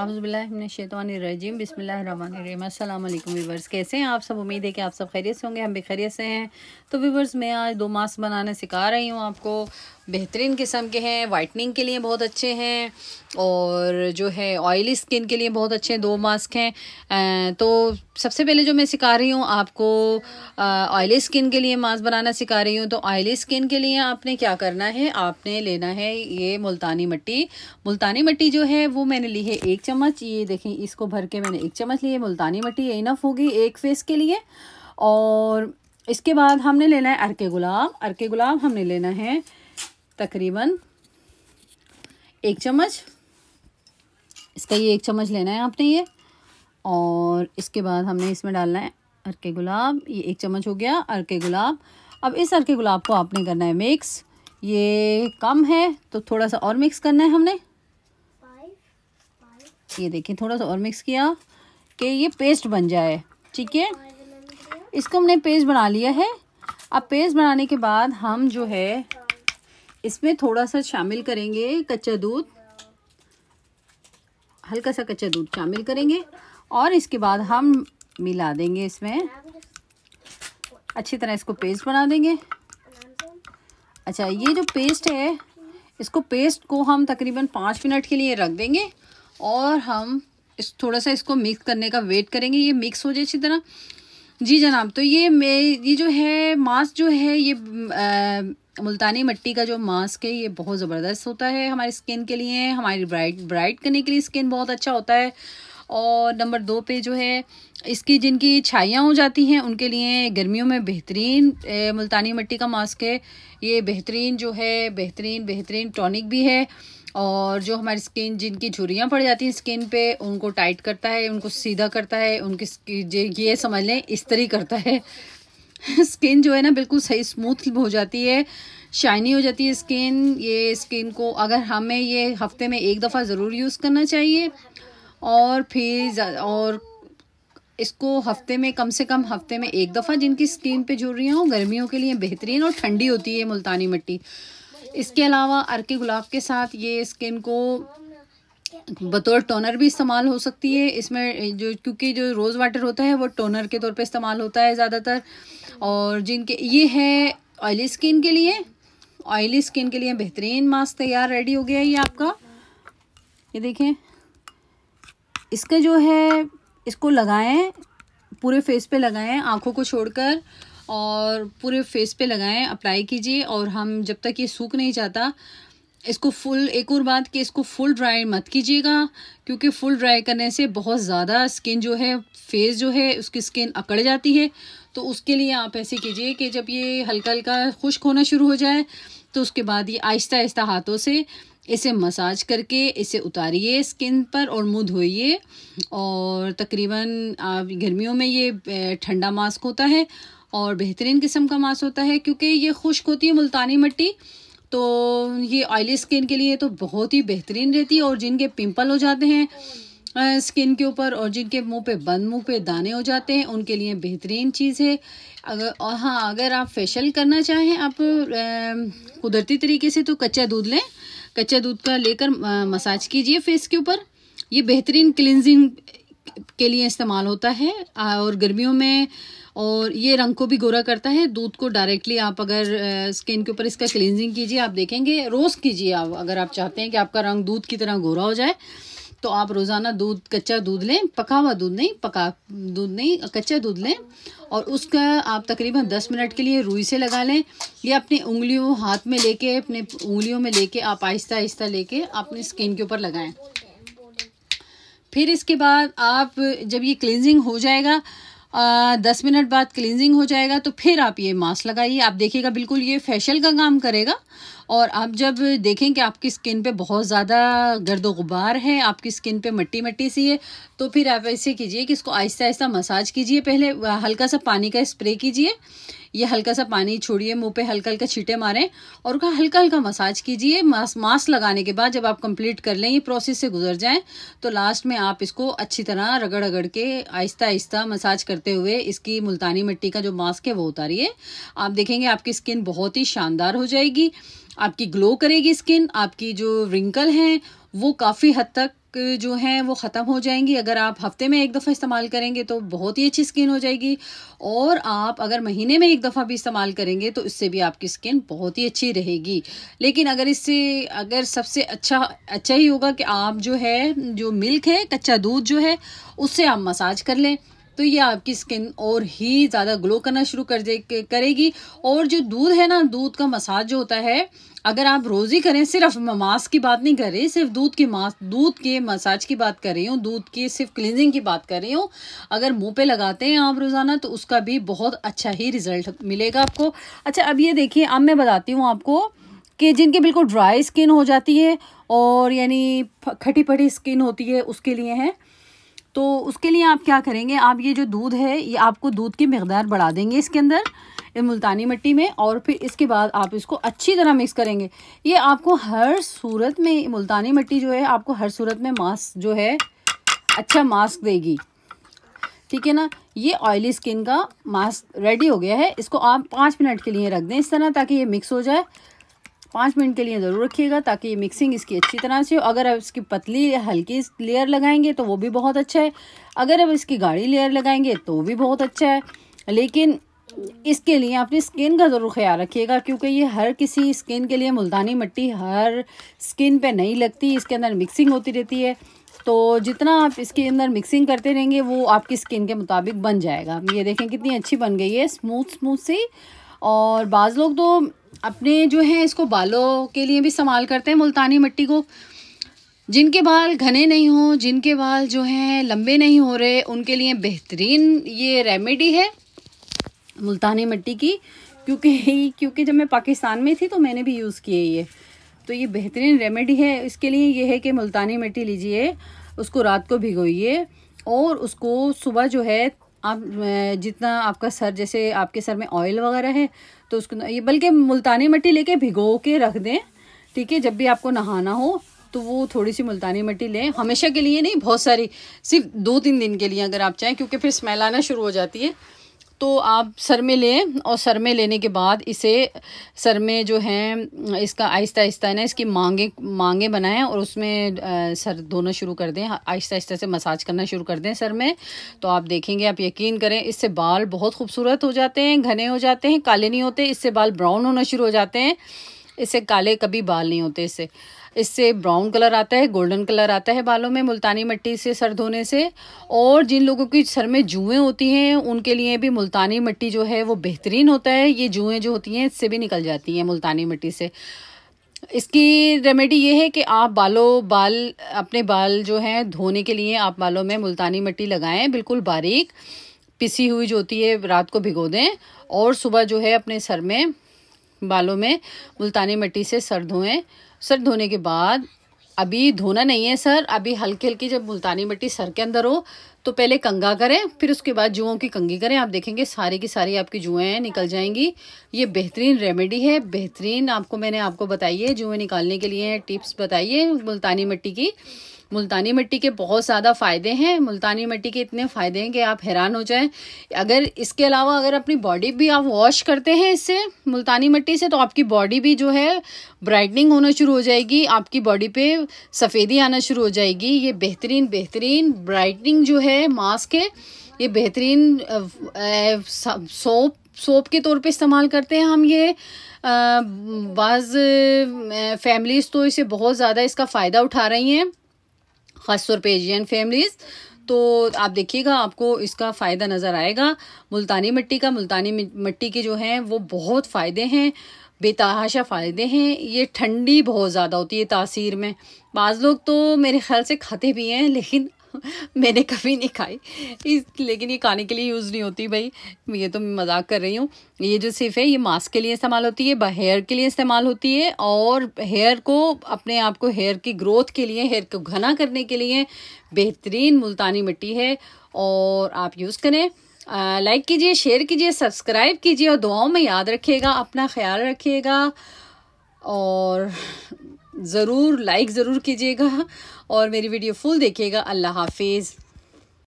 हाउसबिल्लाशैतवानरजीम बसमिल्लाम अल्लाम वीवर्स कैसे हैं आप सब उम्मीद है कि आप सब खैरियत से होंगे हम भी खैरियत से हैं तो वीवर्स मैं आज दो मास्क बनाना सिखा रही हूँ आपको बेहतरीन किस्म के हैं वाइटनिंग के लिए बहुत अच्छे हैं और जो है ऑयली स्किन के लिए बहुत अच्छे दो मास्क हैं तो सबसे पहले जो मैं सिखा रही हूँ आपको ऑयली स्किन के लिए मास्क बनाना सिखा रही हूँ तो ऑयली स्किन के लिए आपने क्या करना है आपने लेना है ये मुल्तानी मिट्टी मुल्तानी मिट्टी जो है वो मैंने ली है एक चम्मच ये देखें इसको भर के मैंने एक चम्मच ली है मुल्तानी मिट्टी ये इनफ होगी एक फेस के लिए और इसके बाद हमने लेना है अरके गुलाब अरके गुलाब हमने लेना है तकरीबन एक चम्मच इसका ये एक चम्मच लेना है आपने ये और इसके बाद हमने इसमें डालना है अरके गुलाब ये एक चम्मच हो गया अरके गुलाब अब इस अरके गुलाब को आपने करना है मिक्स ये कम है तो थोड़ा सा और मिक्स करना है हमने ये देखिए थोड़ा सा और मिक्स किया कि ये पेस्ट बन जाए ठीक है इसको हमने पेस्ट बना लिया है अब पेस्ट बनाने के बाद हम जो है इसमें थोड़ा सा शामिल करेंगे कच्चा दूध हल्का सा कच्चा दूध शामिल करेंगे और इसके बाद हम मिला देंगे इसमें अच्छी तरह इसको पेस्ट बना देंगे अच्छा ये जो पेस्ट है इसको पेस्ट को हम तकरीबन पाँच मिनट के लिए रख देंगे और हम इस थोड़ा सा इसको मिक्स करने का वेट करेंगे ये मिक्स हो जाए अच्छी तरह जी जनाब तो ये मे ये जो है मास्क जो है ये आ, मुल्तानी मिट्टी का जो मास्क है ये बहुत ज़बरदस्त होता है हमारी स्किन के लिए हमारी ब्राइट ब्राइट करने के लिए स्किन बहुत अच्छा होता है और नंबर दो पे जो है इसकी जिनकी छाइयाँ हो जाती हैं उनके लिए गर्मियों में बेहतरीन मुल्तानी मिट्टी का मास्क है ये बेहतरीन जो है बेहतरीन बेहतरीन टॉनिक भी है और जो हमारी स्किन जिनकी झुरियाँ पड़ जाती हैं स्किन पे उनको टाइट करता है उनको सीधा करता है उनकी ये समझ लें इस्तरी करता है स्किन जो है ना बिल्कुल सही स्मूथ हो जाती है शाइनी हो जाती है स्किन ये स्किन को अगर हमें ये हफ्ते में एक दफ़ा ज़रूर यूज़ करना चाहिए और फिर और इसको हफ्ते में कम से कम हफ्ते में एक दफ़ा जिनकी स्किन पे रही हूँ गर्मियों के लिए बेहतरीन और ठंडी होती है मुल्तानी मिट्टी इसके अलावा अरके गुलाब के साथ ये स्किन को बतौर टोनर भी इस्तेमाल हो सकती है इसमें जो क्योंकि जो रोज़ वाटर होता है वो टोनर के तौर पे इस्तेमाल होता है ज़्यादातर और जिनके ये है ऑयली स्किन के लिए ऑयली स्किन के लिए बेहतरीन मास्क तैयार रेडी हो गया ये आपका ये देखें इसका जो है इसको लगाएं पूरे फेस पे लगाएं आँखों को छोड़कर और पूरे फेस पे लगाएं अप्लाई कीजिए और हम जब तक ये सूख नहीं जाता इसको फुल एक और बात कि इसको फुल ड्राई मत कीजिएगा क्योंकि फुल ड्राई करने से बहुत ज़्यादा स्किन जो है फेस जो है उसकी स्किन अकड़ जाती है तो उसके लिए आप ऐसे कीजिए कि जब ये हल्का हल्का खुश्क होना शुरू हो जाए तो उसके बाद ये आहिस्ता आहिस्ता हाथों से इसे मसाज करके इसे उतारिए स्किन पर और मुँह धोइए और तकरीबन आप गर्मियों में ये ठंडा मास्क होता है और बेहतरीन किस्म का मास्क होता है क्योंकि ये खुश्क होती है मुल्तानी मिट्टी तो ये ऑयली स्किन के लिए तो बहुत ही बेहतरीन रहती है और जिनके पिंपल हो जाते हैं स्किन के ऊपर और जिनके मुंह पे बंद मुंह पे दाने हो जाते हैं उनके लिए बेहतरीन चीज़ है अगर और हाँ अगर आप फेशियल करना चाहें आप कुदरती तरीके से तो कच्चा दूध लें कच्चे दूध का लेकर मसाज कीजिए फेस के ऊपर ये बेहतरीन क्लिनजिंग के लिए इस्तेमाल होता है और गर्मियों में और ये रंग को भी गोरा करता है दूध को डायरेक्टली आप अगर स्किन के ऊपर इसका क्लिनजिंग कीजिए आप देखेंगे रोज़ कीजिए आप अगर आप चाहते हैं कि आपका रंग दूध की तरह गोरा हो जाए तो आप रोज़ाना दूध कच्चा दूध लें पका हुआ दूध नहीं पका दूध नहीं कच्चा दूध लें और उसका आप तकरीबन दस मिनट के लिए रुई से लगा लें या अपने उंगलियों हाथ में लेके अपने उंगलियों में लेके आप आहिस्ता आहिस्ता लेके अपनी स्किन के ऊपर लगाएं फिर इसके बाद आप जब ये क्लिनजिंग हो जाएगा आ, दस मिनट बाद क्लिनजिंग हो जाएगा तो फिर आप ये मास्क लगाइए आप देखिएगा बिल्कुल ये फेशियल का काम करेगा और आप जब देखें कि आपकी स्किन पे बहुत ज़्यादा गर्द गुबार है आपकी स्किन पे मट्टी मट्टी सी है तो फिर आप ऐसे कीजिए कि इसको आहिस्ता आहिस्ता मसाज कीजिए पहले हल्का सा पानी का स्प्रे कीजिए ये हल्का सा पानी छोड़िए मुंह पे हल्का हल्का छीटे मारें और उसका हल्का हल्का मसाज कीजिए मास मास्क लगाने के बाद जब आप कंप्लीट कर लें ये प्रोसेस से गुजर जाएं तो लास्ट में आप इसको अच्छी तरह रगड़ रगड़ के आहिस्ता आहिस्ता मसाज करते हुए इसकी मुल्तानी मिट्टी का जो मास्क है वो उतारिए आप देखेंगे आपकी स्किन बहुत ही शानदार हो जाएगी आपकी ग्लो करेगी स्किन आपकी जो रिंकल हैं वो काफ़ी हद तक जो हैं वो ख़त्म हो जाएंगी अगर आप हफ्ते में एक दफ़ा इस्तेमाल करेंगे तो बहुत ही अच्छी स्किन हो जाएगी और आप अगर महीने में एक दफ़ा भी इस्तेमाल करेंगे तो इससे भी आपकी स्किन बहुत ही अच्छी रहेगी लेकिन अगर इससे अगर सबसे अच्छा अच्छा ही होगा कि आप जो है जो मिल्क है कच्चा दूध जो है उससे आप मसाज कर लें तो ये आपकी स्किन और ही ज़्यादा ग्लो करना शुरू कर दे करेगी और जो दूध है ना दूध का मसाज जो होता है अगर आप रोज़ ही करें सिर्फ मास्क की बात नहीं कर रही सिर्फ दूध की मास दूध के मसाज की बात कर रही हूँ दूध की सिर्फ क्लिनजिंग की बात कर रही हूँ अगर मुंह पे लगाते हैं आप रोज़ाना तो उसका भी बहुत अच्छा ही रिजल्ट मिलेगा आपको अच्छा अब ये देखिए अब मैं बताती हूँ आपको कि जिनके बिल्कुल ड्राई स्किन हो जाती है और यानी खटी पटी स्किन होती है उसके लिए हैं तो उसके लिए आप क्या करेंगे आप ये जो दूध है ये आपको दूध की मकदार बढ़ा देंगे इसके अंदर मुल्तानी मिट्टी में और फिर इसके बाद आप इसको अच्छी तरह मिक्स करेंगे ये आपको हर सूरत में मुल्तानी मिट्टी जो है आपको हर सूरत में मास्क जो है अच्छा मास्क देगी ठीक है ना ये ऑयली स्किन का मास्क रेडी हो गया है इसको आप पाँच मिनट के लिए रख दें इस तरह ताकि ये मिक्स हो जाए पाँच मिनट के लिए ज़रूर रखिएगा ताकि ये मिक्सिंग इसकी अच्छी तरह से हो अगर आप इसकी पतली हल्की लेयर लगाएंगे तो वो भी बहुत अच्छा है अगर आप इसकी गाढ़ी लेयर लगाएंगे तो भी बहुत अच्छा है लेकिन इसके लिए अपनी स्किन का ज़रूर ख्याल रखिएगा क्योंकि ये हर किसी स्किन के लिए मुल्तानी मिट्टी हर स्किन पर नहीं लगती इसके अंदर मिक्सिंग होती रहती है तो जितना आप इसके अंदर मिक्सिंग करते रहेंगे वो आपकी स्किन के मुताबिक बन जाएगा ये देखें कितनी अच्छी बन गई है स्मूथ स्मूथ सी और बाज़ लोग तो अपने जो है इसको बालों के लिए भी इस्तेमाल करते हैं मुल्तानी मिट्टी को जिनके बाल घने नहीं हों जिनके बाल जो हैं लंबे नहीं हो रहे उनके लिए बेहतरीन ये रेमेडी है मुल्तानी मिट्टी की क्योंकि क्योंकि जब मैं पाकिस्तान में थी तो मैंने भी यूज़ किए ये तो ये बेहतरीन रेमेडी है इसके लिए ये है कि मुल्तानी मिट्टी लीजिए उसको रात को भिगोइए और उसको सुबह जो है आप जितना आपका सर जैसे आपके सर में ऑयल वगैरह है तो उसको ये बल्कि मुल्तानी मिट्टी लेके भिगो के रख दें ठीक है जब भी आपको नहाना हो तो वो थोड़ी सी मुल्तानी मिट्टी लें हमेशा के लिए नहीं बहुत सारी सिर्फ दो तीन दिन के लिए अगर आप चाहें क्योंकि फिर स्मेल आना शुरू हो जाती है तो आप सर में लें और सर में लेने के बाद इसे सर में जो है इसका आहिस्ता आहिस्ता ना इसकी मांगे मांगे बनाएं और उसमें सर धोना शुरू कर दें आहिस्ता आहिस्ता से मसाज करना शुरू कर दें सर में तो आप देखेंगे आप यकीन करें इससे बाल बहुत खूबसूरत हो जाते हैं घने हो जाते हैं काले नहीं होते इससे बाल ब्राउन होना शुरू हो जाते हैं इससे काले कभी बाल नहीं होते इससे इससे ब्राउन कलर आता है गोल्डन कलर आता है बालों में मुल्तानी मिट्टी से सर धोने से और जिन लोगों की सर में जुएँ होती हैं उनके लिए भी मुल्तानी मिट्टी जो है वो बेहतरीन होता है ये जुएँ जो होती हैं इससे भी निकल जाती हैं मुल्तानी मिट्टी से इसकी रेमेडी ये है कि आप बालों बाल अपने बाल जो हैं धोने के लिए आप बालों में मुल्तानी मिट्टी लगाएं बिल्कुल बारीक पिसी हुई जो होती है रात को भिगो दें और सुबह जो है अपने सर में बालों में मुल्तानी मिट्टी से सर धोएं सर धोने के बाद अभी धोना नहीं है सर अभी हल्की हल्की जब मुल्तानी मिट्टी सर के अंदर हो तो पहले कंगा करें फिर उसके बाद जुओं की कंगी करें आप देखेंगे सारी की सारी आपकी जुएँ निकल जाएंगी ये बेहतरीन रेमेडी है बेहतरीन आपको मैंने आपको बताई है जुएँ निकालने के लिए टिप्स बताइए मुल्तानी मिट्टी की मुल्तानी मिट्टी के बहुत ज़्यादा फ़ायदे हैं मुल्तानी मिट्टी के इतने फ़ायदे हैं कि आप हैरान हो जाएं अगर इसके अलावा अगर अपनी बॉडी भी आप वॉश करते हैं इससे मुल्तानी मिट्टी से तो आपकी बॉडी भी जो है ब्राइटनिंग होना शुरू हो जाएगी आपकी बॉडी पे सफ़ेदी आना शुरू हो जाएगी ये बेहतरीन बेहतरीन ब्राइटनिंग जो है मास्क है ये बेहतरीन सोप सोप के तौर पे इस्तेमाल करते हैं हम ये बाज़ फैमिलीज़ तो इसे बहुत ज़्यादा इसका फ़ायदा उठा रही हैं ख़ास तौर पर एशियन फैमिलीज़ तो आप देखिएगा आपको इसका फ़ायदा नज़र आएगा मुल्तानी मिट्टी का मुल्तानी मिट्टी के जो हैं वो बहुत फ़ायदे हैं बेतहाशा फ़ायदे हैं ये ठंडी बहुत ज़्यादा होती है तासीर में बाज़ लोग तो मेरे ख्याल से खाते भी हैं लेकिन मैंने कभी नहीं खाई इस लेकिन ये खाने के लिए यूज़ नहीं होती भाई ये तो मैं मजाक कर रही हूँ ये जो सिर्फ है ये मास्क के लिए इस्तेमाल होती है हेयर के लिए इस्तेमाल होती है और हेयर को अपने आप को हेयर की ग्रोथ के लिए हेयर को घना करने के लिए बेहतरीन मुल्तानी मिट्टी है और आप यूज़ करें लाइक कीजिए शेयर कीजिए सब्सक्राइब कीजिए और दुआओं में याद रखिएगा अपना ख्याल रखिएगा और ज़रूर लाइक ज़रूर कीजिएगा और मेरी वीडियो फुल देखिएगा अल्लाह हाफिज़